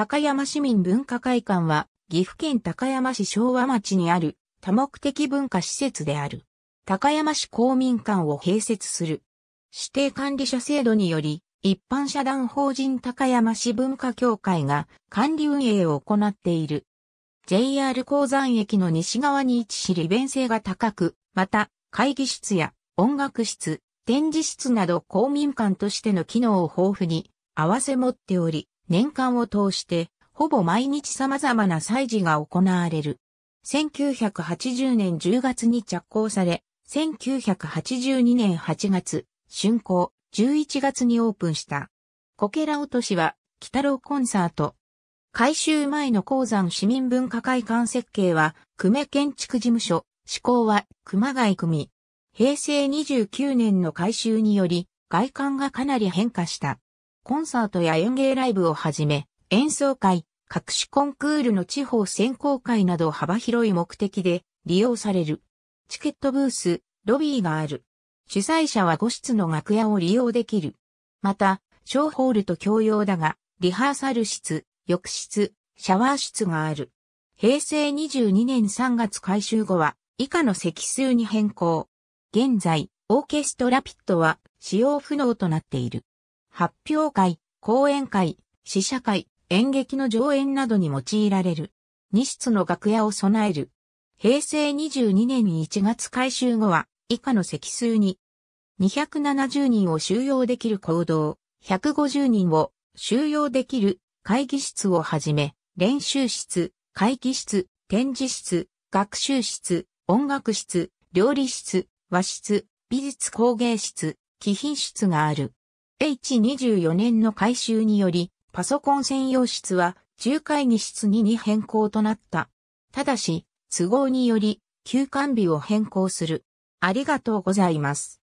高山市民文化会館は、岐阜県高山市昭和町にある多目的文化施設である。高山市公民館を併設する。指定管理者制度により、一般社団法人高山市文化協会が管理運営を行っている。JR 鉱山駅の西側に位置し利便性が高く、また、会議室や音楽室、展示室など公民館としての機能を豊富に合わせ持っており、年間を通して、ほぼ毎日様々な祭事が行われる。1980年10月に着工され、1982年8月、竣工、11月にオープンした。こけら落としは、北郎コンサート。改修前の鉱山市民文化会館設計は、久米建築事務所、施工は熊谷組。平成29年の改修により、外観がかなり変化した。コンサートや演芸ライブをはじめ、演奏会、各種コンクールの地方選考会など幅広い目的で利用される。チケットブース、ロビーがある。主催者は5室の楽屋を利用できる。また、小ホールと共用だが、リハーサル室、浴室、シャワー室がある。平成22年3月改修後は、以下の席数に変更。現在、オーケストラピットは使用不能となっている。発表会、講演会、試写会、演劇の上演などに用いられる。2室の楽屋を備える。平成22年1月改修後は、以下の席数に、270人を収容できる行動、150人を収容できる会議室をはじめ、練習室、会議室、展示室、学習室、音楽室、料理室、和室、美術工芸室、貴賓室がある。H24 年の改修により、パソコン専用室は中会議室2に変更となった。ただし、都合により、休館日を変更する。ありがとうございます。